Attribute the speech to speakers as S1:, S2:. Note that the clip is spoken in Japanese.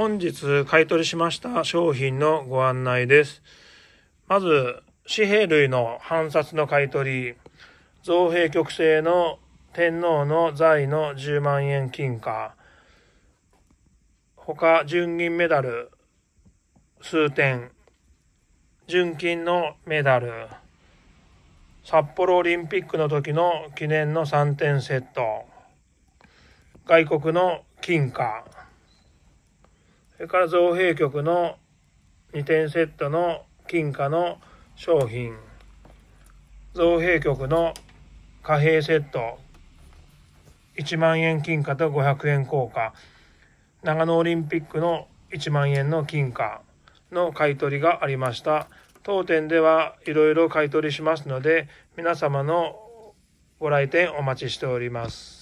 S1: 本日買取しました商品のご案内です。まず、紙幣類の半札の買取、造幣局製の天皇の財の10万円金貨、他、純銀メダル数点、純金のメダル、札幌オリンピックの時の記念の3点セット、外国の金貨、それから造幣局の2点セットの金貨の商品、造幣局の貨幣セット、1万円金貨と500円硬貨、長野オリンピックの1万円の金貨の買い取りがありました。当店ではいろいろ買い取りしますので、皆様のご来店お待ちしております。